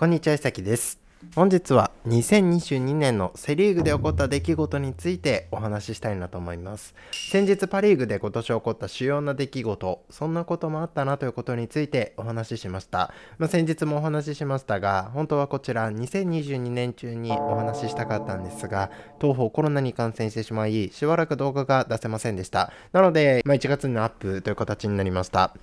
こんにちは、いさきです。本日は2022年のセ・リーグで起こった出来事についてお話ししたいなと思います。先日パ・リーグで今年起こった主要な出来事、そんなこともあったなということについてお話ししました。まあ、先日もお話ししましたが、本当はこちら2022年中にお話ししたかったんですが、当方コロナに感染してしまい、しばらく動画が出せませんでした。なので、まあ、1月のアップという形になりました。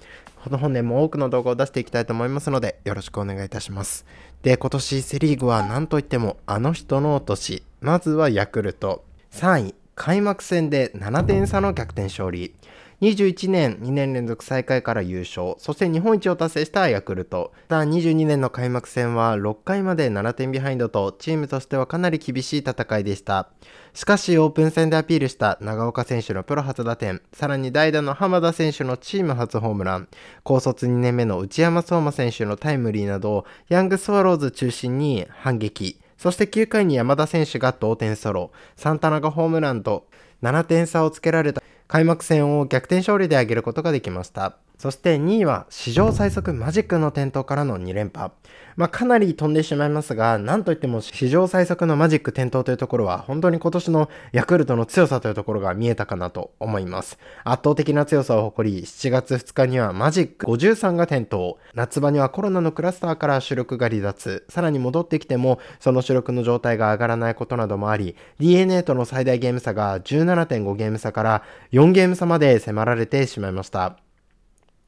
この本年も多くの動画を出していきたいと思いますので、よろしくお願いいたします。で、今年セリーグは何といってもあの人の落とし。まずはヤクルト。3位、開幕戦で7点差の逆転勝利。21年2年連続最下位から優勝、そして日本一を達成したヤクルト。ただ22年の開幕戦は6回まで7点ビハインドとチームとしてはかなり厳しい戦いでした。しかしオープン戦でアピールした長岡選手のプロ初打点、さらに代打の浜田選手のチーム初ホームラン、高卒2年目の内山壮真選手のタイムリーなど、ヤングスワローズ中心に反撃。そして9回に山田選手が同点ソロ、サンタナがホームランと7点差をつけられた開幕戦を逆転勝利で挙げることができました。そして2位は史上最速マジックの点灯からの2連覇。まあ、かなり飛んでしまいますが、なんといっても史上最速のマジック点灯というところは、本当に今年のヤクルトの強さというところが見えたかなと思います。圧倒的な強さを誇り、7月2日にはマジック53が点灯。夏場にはコロナのクラスターから主力が離脱。さらに戻ってきても、その主力の状態が上がらないことなどもあり、DNA との最大ゲーム差が17.5ゲーム差から4ゲーム差まで迫られてしまいました。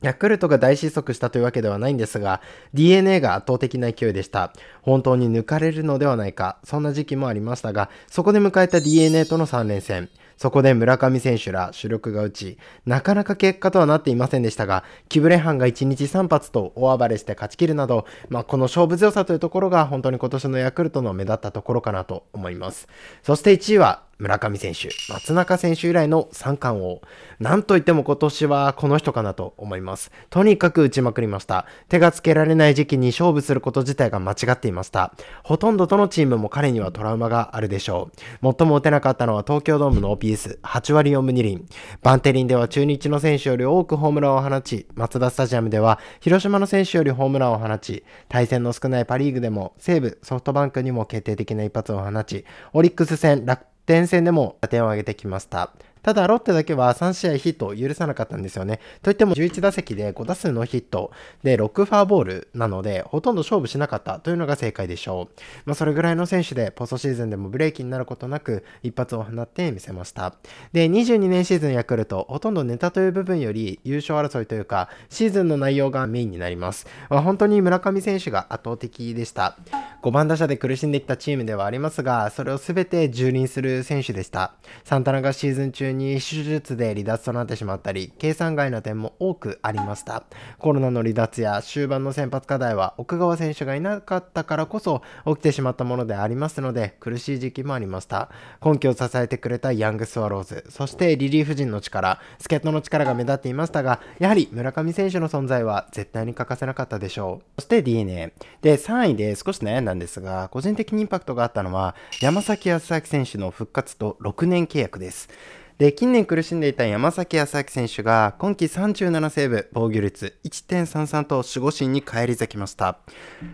ヤクルトが大失速したというわけではないんですが、DNA が圧倒的な勢いでした。本当に抜かれるのではないか、そんな時期もありましたが、そこで迎えた DNA との3連戦。そこで村上選手ら主力が打ち、なかなか結果とはなっていませんでしたが、キブレハンが1日3発と大暴れして勝ち切るなど、まあ、この勝負強さというところが本当に今年のヤクルトの目立ったところかなと思います。そして1位は村上選手、松中選手以来の三冠王。なんといっても今年はこの人かなと思います。とにかく打ちまくりました。手がつけられない時期に勝負すること自体が間違っていました。ほとんどどのチームも彼にはトラウマがあるでしょう。最も打てなかったのは東京ドームの OPS、8割4分2厘。バンテリンでは中日の選手より多くホームランを放ち、松田スタジアムでは広島の選手よりホームランを放ち、対戦の少ないパリーグでも西武、ソフトバンクにも決定的な一発を放ち、オリックス戦、楽前線でも打点を挙げてきました。ただロッテだけは3試合ヒットを許さなかったんですよね。といっても11打席で5打数のヒットで6ファーボールなので、ほとんど勝負しなかったというのが正解でしょう。まあ、それぐらいの選手でポストシーズンでもブレーキになることなく一発を放ってみせました。で、22年シーズンヤクルト、ほとんどネタという部分より優勝争いというか、シーズンの内容がメインになります。まあ、本当に村上選手が圧倒的でした。5番打者で苦しんできたチームではありますが、それを全て蹂躙する選手でした。サンタナがシーズン中にに手術で離脱となってしまったり、計算外な点も多くありました。コロナの離脱や終盤の先発課題は奥川選手がいなかったからこそ起きてしまったものでありますので、苦しい時期もありました。根拠を支えてくれたヤングスワローズ、そしてリリーフ陣の力、助っ人の力が目立っていましたが、やはり村上選手の存在は絶対に欠かせなかったでしょう。そして DNA。で、3位で少し悩んだんですが、個人的にインパクトがあったのは、山崎康明選手の復活と6年契約です。で、近年苦しんでいた山崎康明選手が、今季37セーブ、防御率1.33と守護神に返り咲きました。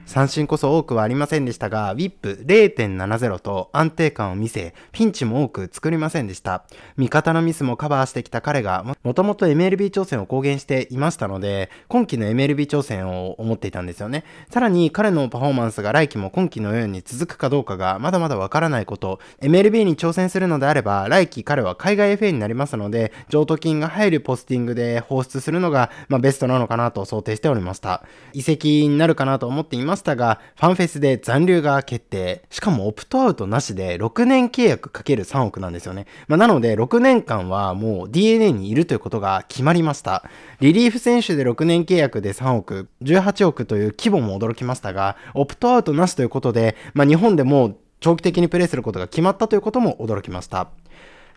三振こそ多くはありませんでしたが、ウィップ0.70と安定感を見せ、ピンチも多く作りませんでした。味方のミスもカバーしてきた彼が、もともと MLB 挑戦を公言していましたので、今季の MLB 挑戦を思っていたんですよね。さらに彼のパフォーマンスが来季も今季のように続くかどうかがまだまだわからないこと、MLB に挑戦するのであれば、来季彼は海外 FA になりますので、譲渡金が入るポスティングで放出するのが、まあ、ベストなのかなと想定しておりました。移籍になるかなと思っていましたが、ファンフェスで残留が決定。しかもオプトアウトなしで6年契約かける3億なんですよね。まあ、なので6年間はもう DNA にいるということが決まりました。リリーフ選手で6年契約で3億、18億という規模も驚きましたが、オプトアウトなしということで、まあ、日本でも長期的にプレイすることが決まったということも驚きました。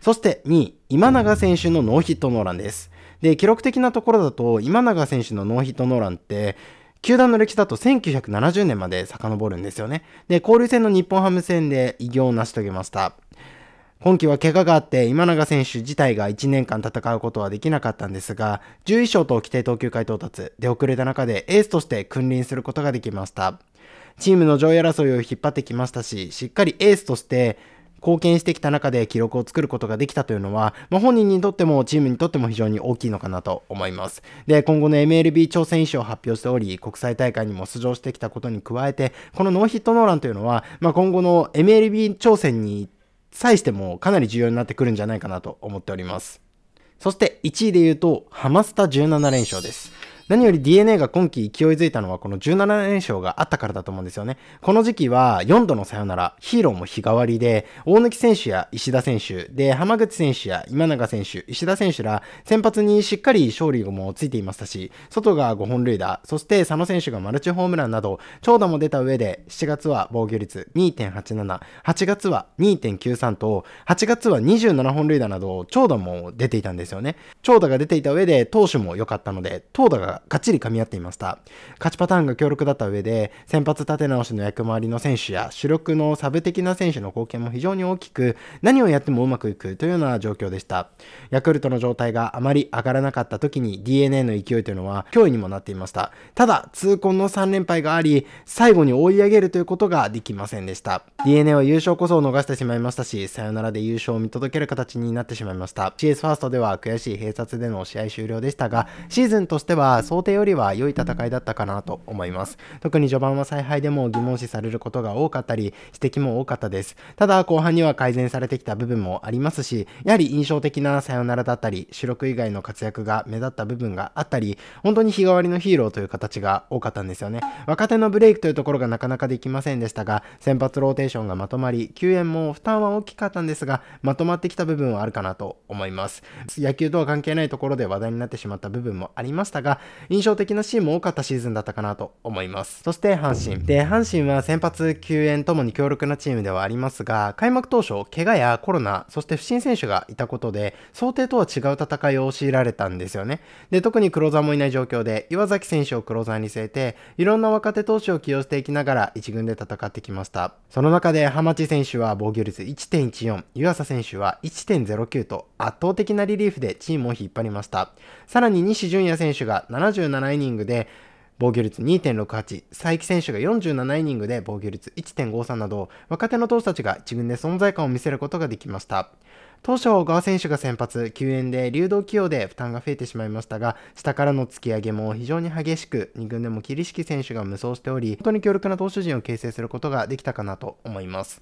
そして2位、今永選手のノーヒットノーランです。で、記録的なところだと、今永選手のノーヒットノーランって、球団の歴史だと1970年まで遡るんですよね。で、交流戦の日本ハム戦で偉業を成し遂げました。今季は怪我があって今永選手自体が1年間戦うことはできなかったんですが、11勝と規定投球回到達出遅れた中でエースとして君臨することができました。チームの上位争いを引っ張ってきましたし、しっかりエースとして貢献してきた中で記録を作ることができたというのは、まあ、本人にとってもチームにとっても非常に大きいのかなと思います。で、今後の MLB 挑戦意思を発表しており、国際大会にも出場してきたことに加えて、このノーヒットノーランというのは、まあ、今後の MLB 挑戦に際してもかなり重要になってくるんじゃないかなと思っております。そして1位で言うと、ハマスタ17連勝です。何より DNA が今季勢いづいたのはこの17連勝があったからだと思うんですよね。この時期は4度のサヨナラ、ヒーローも日替わりで、大貫選手や石田選手、で、浜口選手や今永選手、石田選手ら、先発にしっかり勝利もついていましたし、外が5本塁打、そして佐野選手がマルチホームランなど、長打も出た上で、7月は防御率2.87、8月は2.93と、8月は27本塁打など、長打も出ていたんですよね。長打が出ていた上で、投手も良かったので、投打がかっちり噛み合っていました。勝ちパターンが強力だった上で、先発立て直しの役回りの選手や主力のサブ的な選手の貢献も非常に大きく、何をやってもうまくいくというような状況でした。ヤクルトの状態があまり上がらなかった時に DNA の勢いというのは脅威にもなっていました。ただ、痛恨の3連敗があり、最後に追い上げるということができませんでした。DNA は優勝こそを逃してしまいましたし、さよならで優勝を見届ける形になってしまいました。CS ファーストでは悔しい併殺での試合終了でしたが、シーズンとしては想定よりは良い戦いだったかなと思います。特に序盤は采配でも疑問視されることが多かったり、指摘も多かったです。ただ、後半には改善されてきた部分もありますし、やはり印象的なサヨナラだったり、主力以外の活躍が目立った部分があったり、本当に日替わりのヒーローという形が多かったんですよね。若手のブレイクというところがなかなかできませんでしたが、先発ローテーションがまとまり、救援も負担は大きかったんですが、まとまってきた部分はあるかなと思います。野球とは関係ないところで話題になってしまった部分もありましたが、印象的なシーンも多かったシーズンだったかなと思います。そして阪神。で、阪神は先発、救援ともに強力なチームではありますが、開幕当初、怪我やコロナ、そして不審選手がいたことで、想定とは違う戦いを強いられたんですよね。で、特にクローザーもいない状況で、岩崎選手をクローザーに据えて、いろんな若手投手を起用していきながら1軍で戦ってきました。その中で、浜地選手は防御率1.14、湯浅選手は1.09と圧倒的なリリーフでチームを引っ張りました。さらに西純也選手が7 77イニングで防御率2.68、佐伯選手が47イニングで防御率1.53など、若手の投手たちが1軍で存在感を見せることができました。当初、小川選手が先発、救援で流動起用で負担が増えてしまいましたが、下からの突き上げも非常に激しく、2軍でも桐敷選手が無双しており、本当に強力な投手陣を形成することができたかなと思います。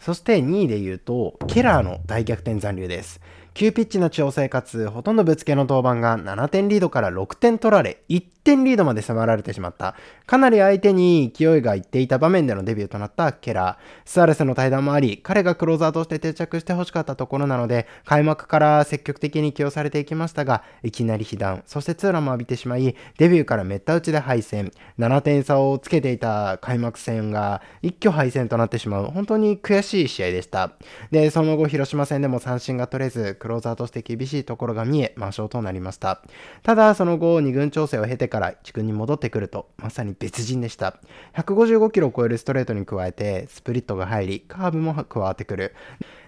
そして2位で言うと、ケラーの大逆転残留です。急ピッチな調整かつ、ほとんどぶつけの登板が7点リードから6点取られ、1点リードまで迫られてしまった。かなり相手に勢いがいっていた場面でのデビューとなったケラー。スアレスの対談もあり、彼がクローザーとして定着してほしかったところなので、開幕から積極的に起用されていきましたが、いきなり被弾、そしてツーランも浴びてしまい、デビューからめった打ちで敗戦。7点差をつけていた開幕戦が一挙敗戦となってしまう、本当に悔しい試合でした。で、その後広島戦でも三振が取れず、クローザーとして厳しいところが見え、満勝となりました。ただ、その後、2軍調整を経てから1軍に戻ってくると、まさに別人でした。155キロを超えるストレートに加えて、スプリットが入り、カーブも加わってくる。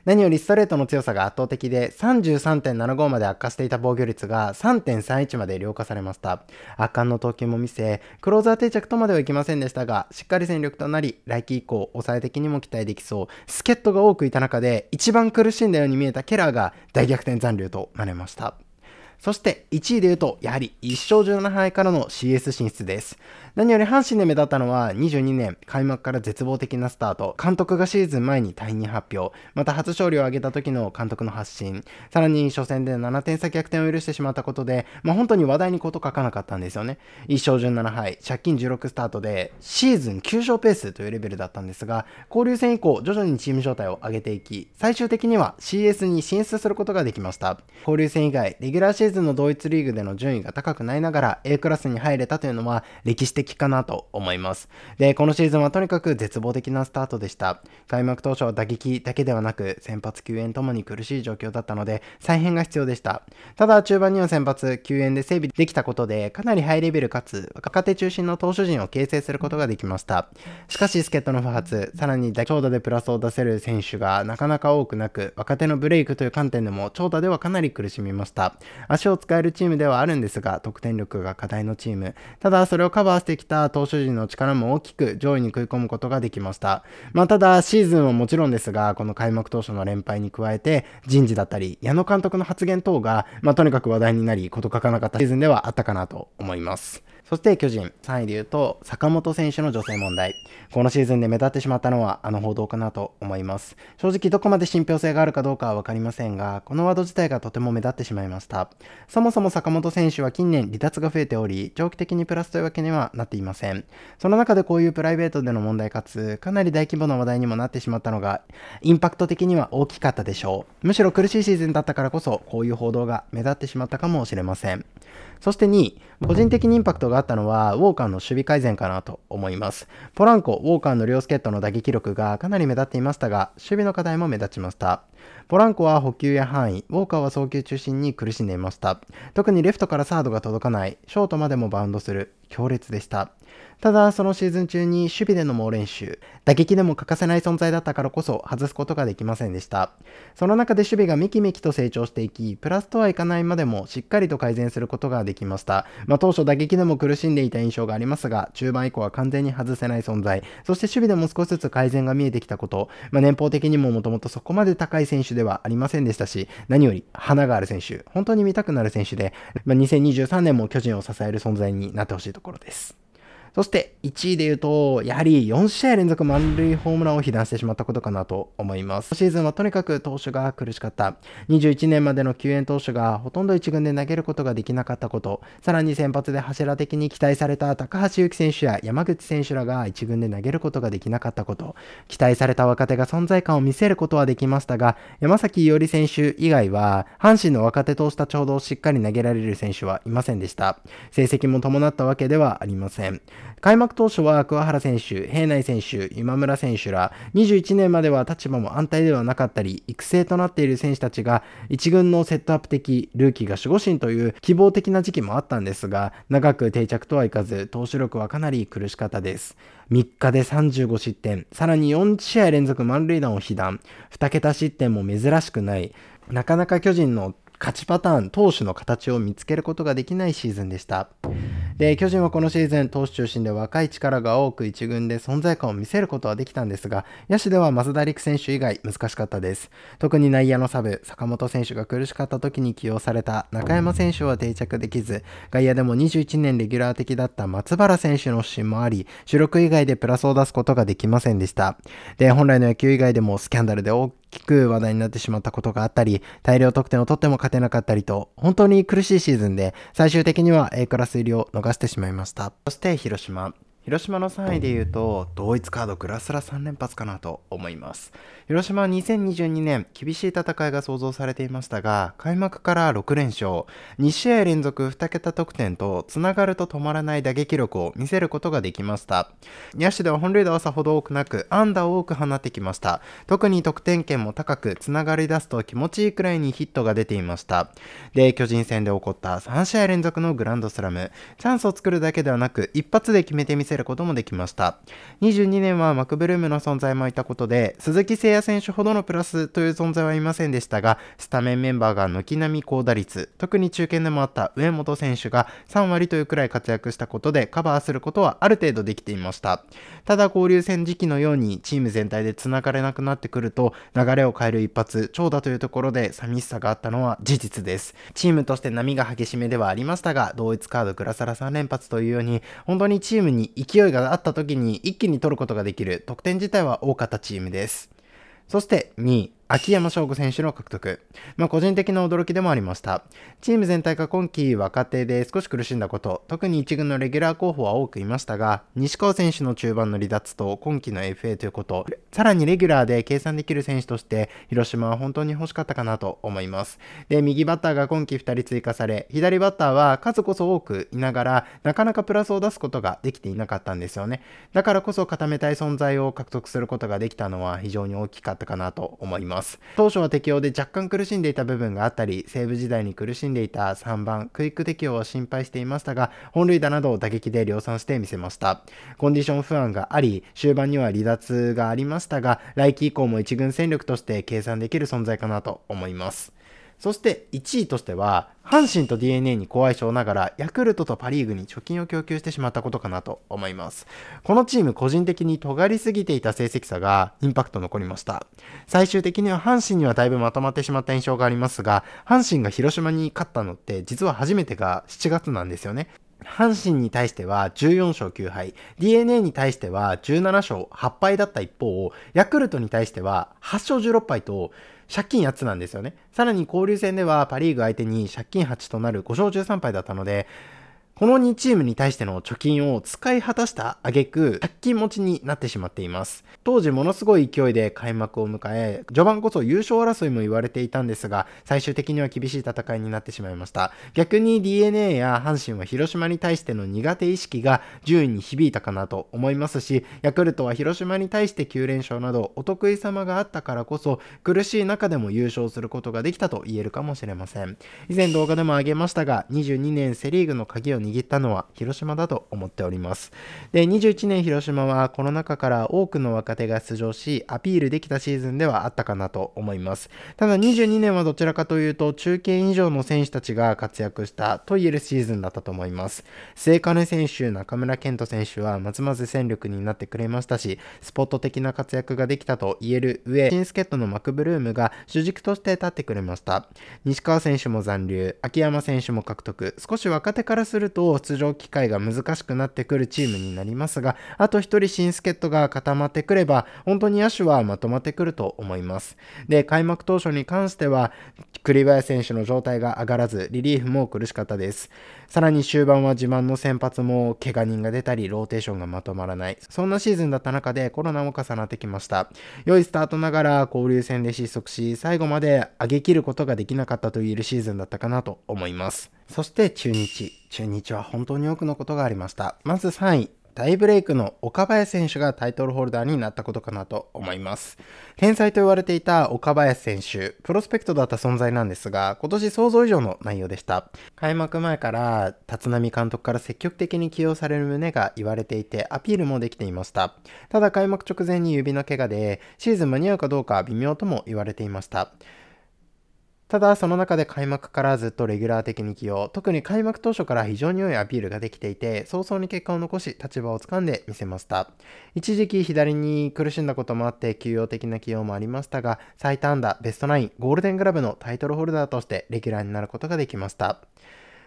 何よりストレートの強さが圧倒的で、33.75まで悪化していた防御率が3.31まで良化されました。圧巻の投球も見せ、クローザー定着とまではいきませんでしたが、しっかり戦力となり、来季以降、抑え的にも期待できそう。助っ人が多くいた中で、一番苦しんだように見えたケラーが大逆転残留となれました。そして1位で言うと、やはり1勝17敗からの CS 進出です。何より阪神で目立ったのは22年開幕から絶望的なスタート、監督がシーズン前に退任発表、また初勝利を挙げた時の監督の発信、さらに初戦で7点差逆転を許してしまったことで、まあ、本当に話題に事書かなかったんですよね。1勝17敗、借金16スタートで、シーズン9勝ペースというレベルだったんですが、交流戦以降徐々にチーム状態を上げていき、最終的には CS に進出することができました。交流戦以外、レギュラーシーズンーズンの同一リーグでの順位が高くないながら A クラスに入れたというのは歴史的かなと思います。で、このシーズンはとにかく絶望的なスタートでした。開幕当初は打撃だけではなく先発救援ともに苦しい状況だったので再編が必要でした。ただ中盤には先発救援で整備できたことでかなりハイレベルかつ若手中心の投手陣を形成することができました。しかし助っ人の不発、さらに長打でプラスを出せる選手がなかなか多くなく若手のブレイクという観点でも長打ではかなり苦しみました。足足を使えるチームではあるんですが、得点力が課題のチーム。ただ、それをカバーしてきた投手陣の力も大きく上位に食い込むことができました。まあ、ただ、シーズンはもちろんですが、この開幕当初の連敗に加えて、人事だったり、矢野監督の発言等が、まあ、とにかく話題になり、事欠かなかったシーズンではあったかなと思います。そして巨人、3位で言うと、坂本選手の女性問題。このシーズンで目立ってしまったのは、あの報道かなと思います。正直、どこまで信憑性があるかどうかはわかりませんが、このワード自体がとても目立ってしまいました。そもそも坂本選手は近年離脱が増えており、長期的にプラスというわけにはなっていません。その中でこういうプライベートでの問題かつ、かなり大規模な話題にもなってしまったのが、インパクト的には大きかったでしょう。むしろ苦しいシーズンだったからこそ、こういう報道が目立ってしまったかもしれません。そして2位、個人的にインパクトがあったのは、ウォーカーの守備改善かなと思います。ポランコ、ウォーカーの両助っ人の打撃力がかなり目立っていましたが、守備の課題も目立ちました。ポランコは補給や範囲、ウォーカーは送球中心に苦しんでいました。特にレフトからサードが届かない、ショートまでもバウンドする、強烈でした。ただ、そのシーズン中に守備での猛練習、打撃でも欠かせない存在だったからこそ外すことができませんでした。その中で守備がみきみきと成長していき、プラスとはいかないまでもしっかりと改善することができました。まあ、当初打撃でも苦しんでいた印象がありますが、中盤以降は完全に外せない存在、そして守備でも少しずつ改善が見えてきたこと、まあ、年俸的にももともとそこまで高い選手ではありませんでしたし、何より花がある選手、本当に見たくなる選手で、まあ、2023年も巨人を支える存在になってほしいところです。そして1位で言うと、やはり4試合連続満塁ホームランを被弾してしまったことかなと思います。シーズンはとにかく投手が苦しかった。21年までの救援投手がほとんど1軍で投げることができなかったこと、さらに先発で柱的に期待された高橋幸選手や山口選手らが1軍で投げることができなかったこと、期待された若手が存在感を見せることはできましたが、山崎伊織選手以外は、阪神の若手投手たちほどしっかり投げられる選手はいませんでした。成績も伴ったわけではありません。開幕当初は桑原選手、平内選手、今村選手ら21年までは立場も安泰ではなかったり、育成となっている選手たちが1軍のセットアップ的、ルーキーが守護神という希望的な時期もあったんですが、長く定着とはいかず、投手力はかなり苦しかったです。3日で35失点、さらに4試合連続満塁弾を被弾、2桁失点も珍しくない、なかなか巨人の勝ちパターン、投手の形を見つけることができないシーズンでした。で、巨人はこのシーズン、投手中心で若い力が多く1軍で存在感を見せることはできたんですが、野手では増田陸選手以外難しかったです。特に内野のサブ、坂本選手が苦しかった時に起用された中山選手は定着できず、外野でも21年レギュラー的だった松原選手の不振もあり、主力以外でプラスを出すことができませんでした。で、本来の野球以外でもスキャンダルで大聞く話題になってしまったことがあったり、大量得点を取っても勝てなかったりと、本当に苦しいシーズンで、最終的には A クラス入りを逃してしまいました。そして広島。広島の3位で言うと、同一カードグラスラ3連発かなと思います。広島は2022年、厳しい戦いが想像されていましたが、開幕から6連勝、2試合連続2桁得点と、つながると止まらない打撃力を見せることができました。野手では本塁打はさほど多くなく、安打を多く放ってきました。特に得点圏も高く、つながり出すと気持ちいいくらいにヒットが出ていました。で、巨人戦で起こった3試合連続のグランドスラム、チャンスを作るだけではなく、一発で決めてみせせることもできました。22年はマクブルームの存在もいたことで、鈴木誠也選手ほどのプラスという存在はいませんでしたが、スタメンメンバーが軒並み高打率、特に中堅でもあった上本選手が3割というくらい活躍したことでカバーすることはある程度できていました。ただ交流戦時期のようにチーム全体で繋がれなくなってくると、流れを変える一発、長打というところで寂しさがあったのは事実です。チームとして波が激しめではありましたが、同一カードグラサラ3連発というように、本当にチームに勢勢いがあった時に一気に取ることができる得点自体は多かったチームです。そして2位、秋山翔吾選手の獲得。まあ、個人的な驚きでもありました。チーム全体が今季若手で少し苦しんだこと、特に1軍のレギュラー候補は多くいましたが、西川選手の中盤の離脱と今季の FA ということ、さらにレギュラーで計算できる選手として、広島は本当に欲しかったかなと思います。で、右バッターが今季2人追加され、左バッターは数こそ多くいながら、なかなかプラスを出すことができていなかったんですよね。だからこそ固めたい存在を獲得することができたのは非常に大きかったかなと思います。ます。当初は適用で若干苦しんでいた部分があったり、西武時代に苦しんでいた3番、クイック適用を心配していましたが、本塁打などを打撃で量産してみせました。コンディション不安があり、終盤には離脱がありましたが、来季以降も一軍戦力として計算できる存在かなと思います。そして1位としては、阪神と DNA に怖い性ながら、ヤクルトとパ・リーグに貯金を供給してしまったことかなと思います。このチーム個人的に尖りすぎていた成績差がインパクト残りました。最終的には阪神にはだいぶまとまってしまった印象がありますが、阪神が広島に勝ったのって実は初めてが7月なんですよね。阪神に対しては14勝9敗、DNA に対しては17勝8敗だった一方、ヤクルトに対しては8勝16敗と、借金8つなんですよね。さらに交流戦ではパ・リーグ相手に借金8となる5勝13敗だったので、この2チームに対しての貯金を使い果たした挙句、借金持ちになってしまっています。当時ものすごい勢いで開幕を迎え、序盤こそ優勝争いも言われていたんですが、最終的には厳しい戦いになってしまいました。逆に DNA や阪神は広島に対しての苦手意識が順位に響いたかなと思いますし、ヤクルトは広島に対して9連勝などお得意様があったからこそ、苦しい中でも優勝することができたと言えるかもしれません。以前動画でも挙げましたが、22年セリーグの鍵を握ったのは広島だと思っております。で、21年広島はこの中から多くの若手が出場し、アピールできたシーズンではあったかなと思います。ただ22年はどちらかというと、中堅以上の選手たちが活躍したと言えるシーズンだったと思います。末金選手、中村健人選手はまずまず戦力になってくれましたし、スポット的な活躍ができたと言える上、新助っ人のマクブルームが主軸として立ってくれました。西川選手も残留、秋山選手も獲得、少し若手からするとと出場機会が難しくなってくるチームになりますが、あと1人新助っ人が固まってくれば、本当に野手はまとまってくると思います。で、開幕当初に関しては、栗林選手の状態が上がらず、リリーフも苦しかったです。さらに終盤は自慢の先発も怪我人が出たり、ローテーションがまとまらない。そんなシーズンだった中でコロナも重なってきました。良いスタートながら交流戦で失速し、最後まで上げきることができなかったと言えるシーズンだったかなと思います。そして中日。中日は本当に多くのことがありました。まず3位。大ブレイクの岡林選手がタイトルホルダーになったことかなと思います。天才と言われていた岡林選手、プロスペクトだった存在なんですが、今年想像以上の内容でした。開幕前から、立浪監督から積極的に起用される旨が言われていて、アピールもできていました。ただ開幕直前に指の怪我で、シーズン間に合うかどうか微妙とも言われていました。ただ、その中で開幕からずっとレギュラー的に起用、特に開幕当初から非常に良いアピールができていて、早々に結果を残し、立場をつかんで見せました。一時期左に苦しんだこともあって、休養的な起用もありましたが、最多安打、ベストナイン、ゴールデングラブのタイトルホルダーとしてレギュラーになることができました。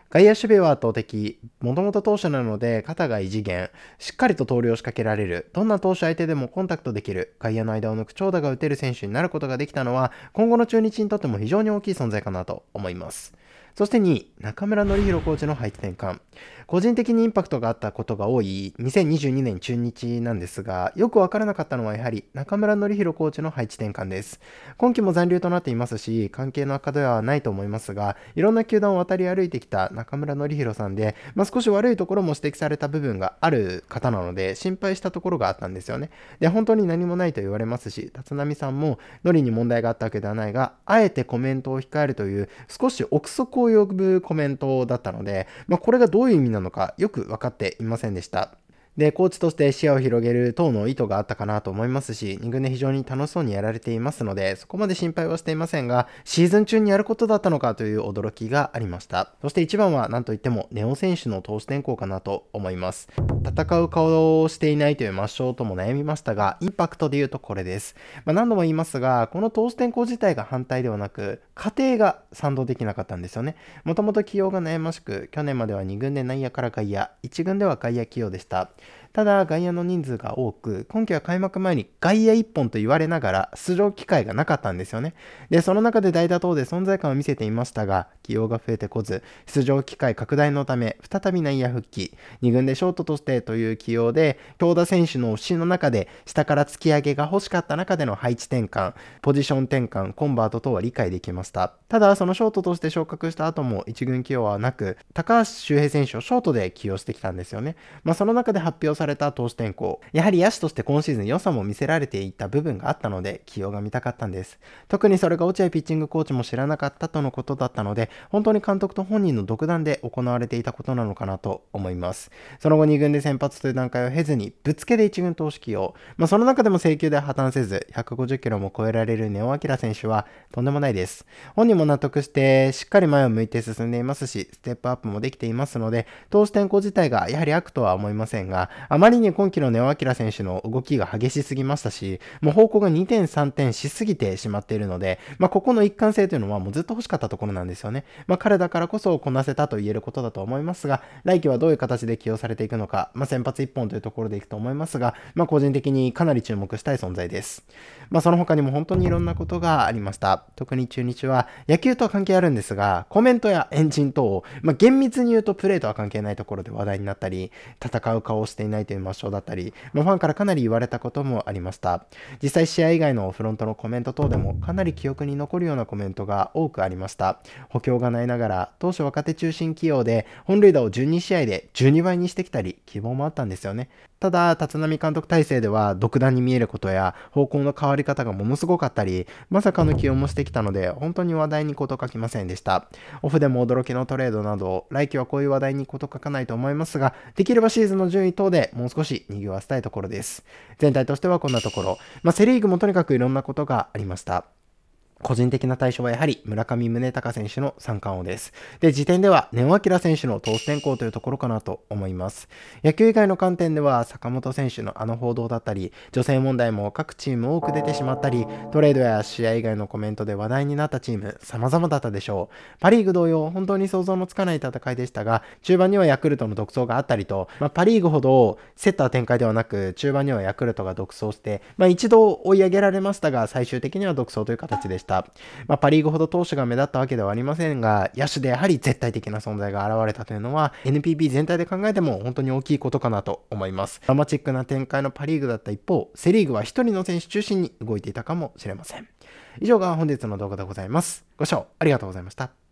外野守備は圧倒的。もともと投手なので肩が異次元。しっかりと投了を仕掛けられる。どんな投手相手でもコンタクトできる。外野の間を抜く長打が打てる選手になることができたのは、今後の中日にとっても非常に大きい存在かなと思います。そして2位、中村則弘コーチの配置転換。個人的にインパクトがあったことが多い2022年中日なんですが、よくわからなかったのはやはり中村紀弘コーチの配置転換です。今季も残留となっていますし、関係の赤ではないと思いますが、いろんな球団を渡り歩いてきた中村紀弘さんで、まあ、少し悪いところも指摘された部分がある方なので、心配したところがあったんですよね。で、本当に何もないと言われますし、立浪さんもリに問題があったわけではないが、あえてコメントを控えるという、少し憶測を呼ぶコメントだったので、まあ、これがどういう意味なのなのかよく分かっていませんでした。で、コーチとして視野を広げる等の意図があったかなと思いますし、2軍で非常に楽しそうにやられていますので、そこまで心配はしていませんが、シーズン中にやることだったのかという驚きがありました。そして1番は何といってもネオ選手の投手転向かなと思います。戦う顔をしていないという抹消とも悩みましたが、インパクトで言うとこれです。まあ、何度も言いますが、この投手転向自体が反対ではなく、過程が賛同できなかったんですよね。もともと起用が悩ましく、去年までは2軍で内野から外野、1軍では外野起用でした。ただ、外野の人数が多く、今季は開幕前に外野1本と言われながら出場機会がなかったんですよね。で、その中で代打等で存在感を見せていましたが、起用が増えてこず、出場機会拡大のため、再び内野復帰、2軍でショートとしてという起用で、京田選手の推しの中で、下から突き上げが欲しかった中での配置転換、ポジション転換、コンバート等は理解できました。ただ、そのショートとして昇格した後も1軍起用はなく、高橋周平選手をショートで起用してきたんですよね。まあ、その中で発表れた投手転向。やはり野手として今シーズン良さも見せられていた部分があったので、起用が見たかったんです。特にそれが落合ピッチングコーチも知らなかったとのことだったので、本当に監督と本人の独断で行われていたことなのかなと思います。その後2軍で先発という段階を経ずに、ぶつけで1軍投手起用。まあ、その中でも制球で破綻せず、150キロも超えられる根尾明選手は、とんでもないです。本人も納得して、しっかり前を向いて進んでいますし、ステップアップもできていますので、投手転向自体がやはり悪とは思いませんが、あまりに今季の根尾ラ選手の動きが激しすぎましたし、もう方向が2点3点しすぎてしまっているので、まあ、ここの一貫性というのはもうずっと欲しかったところなんですよね。まあ、彼だからこそこなせたと言えることだと思いますが、来季はどういう形で起用されていくのか、まあ、先発1本というところでいくと思いますが、まあ、個人的にかなり注目したい存在です。まあ、その他にも本当にいろんなことがありました。特に中日は野球とは関係あるんですが、コメントやエンジン等を、まあ、厳密に言うとプレーとは関係ないところで話題になったり、戦う顔をしていないないという抹消だったり、まあ、ファンからかなり言われたこともありました。実際試合以外のフロントのコメント等でもかなり記憶に残るようなコメントが多くありました。補強がないながら、当初若手中心起用で本塁打を12試合で12倍にしてきたり、希望もあったんですよね。ただ、立浪監督体制では独断に見えることや方向の変わり方がものすごかったり、まさかの起用もしてきたので、本当に話題に事書きませんでした。オフでも驚きのトレードなど、来季はこういう話題に事書かないと思いますが、できればシーズンの順位等でもう少し賑わせたいところです。全体としてはこんなところ。まあ、セリーグもとにかくいろんなことがありました。個人的な対象はやはり村上宗隆選手の三冠王です。で、時点では根尾明選手の投手転向というところかなと思います。野球以外の観点では坂本選手のあの報道だったり、女性問題も各チーム多く出てしまったり、トレードや試合以外のコメントで話題になったチーム様々だったでしょう。パリーグ同様、本当に想像のつかない戦いでしたが、中盤にはヤクルトの独走があったりと、まあ、パリーグほど競った展開ではなく、中盤にはヤクルトが独走して、まあ、一度追い上げられましたが、最終的には独走という形でした。。まあ、パ・リーグほど投手が目立ったわけではありませんが、野手でやはり絶対的な存在が現れたというのは、NPB 全体で考えても本当に大きいことかなと思います。ドラマチックな展開のパ・リーグだった一方、セ・リーグは1人の選手中心に動いていたかもしれません。以上が本日の動画でございます。ご視聴ありがとうございました。